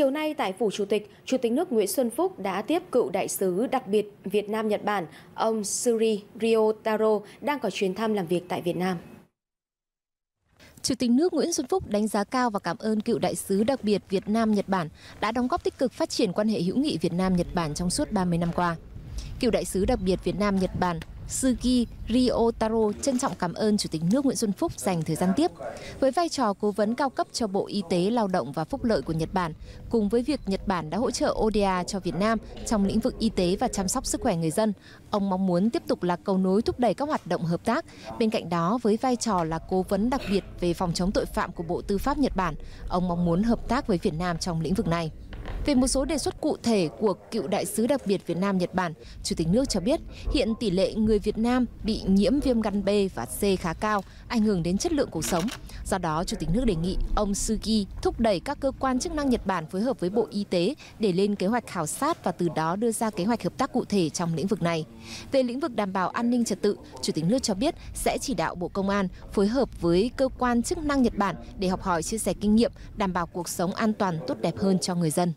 Chiều nay tại Phủ Chủ tịch, Chủ tịch nước Nguyễn Xuân Phúc đã tiếp cựu đại sứ đặc biệt Việt Nam-Nhật Bản, ông Suri Ryotaro đang có chuyến thăm làm việc tại Việt Nam. Chủ tịch nước Nguyễn Xuân Phúc đánh giá cao và cảm ơn cựu đại sứ đặc biệt Việt Nam Nhật Bản đã đóng góp tích cực phát triển quan hệ hữu nghị Việt Nam Nhật Bản trong suốt 30 năm qua. Cựu đại sứ đặc biệt Việt Nam Nhật Bản Sugi Ryotaro trân trọng cảm ơn Chủ tịch nước Nguyễn Xuân Phúc dành thời gian tiếp. Với vai trò cố vấn cao cấp cho Bộ Y tế, Lao động và Phúc lợi của Nhật Bản, cùng với việc Nhật Bản đã hỗ trợ ODA cho Việt Nam trong lĩnh vực y tế và chăm sóc sức khỏe người dân, ông mong muốn tiếp tục là cầu nối thúc đẩy các hoạt động hợp tác. Bên cạnh đó, với vai trò là cố vấn đặc biệt về phòng chống tội phạm của Bộ Tư pháp Nhật Bản, ông mong muốn hợp tác với Việt Nam trong lĩnh vực này. Về một số đề xuất cụ thể của cựu đại sứ đặc biệt Việt Nam Nhật Bản, Chủ tịch nước cho biết hiện tỷ lệ người Việt Nam bị nhiễm viêm gan B và C khá cao, ảnh hưởng đến chất lượng cuộc sống. Do đó, Chủ tịch nước đề nghị ông Sugi thúc đẩy các cơ quan chức năng Nhật Bản phối hợp với Bộ Y tế để lên kế hoạch khảo sát và từ đó đưa ra kế hoạch hợp tác cụ thể trong lĩnh vực này. Về lĩnh vực đảm bảo an ninh trật tự, Chủ tịch nước cho biết sẽ chỉ đạo Bộ Công an phối hợp với cơ quan chức năng Nhật Bản để học hỏi chia sẻ kinh nghiệm, đảm bảo cuộc sống an toàn tốt đẹp hơn cho người dân.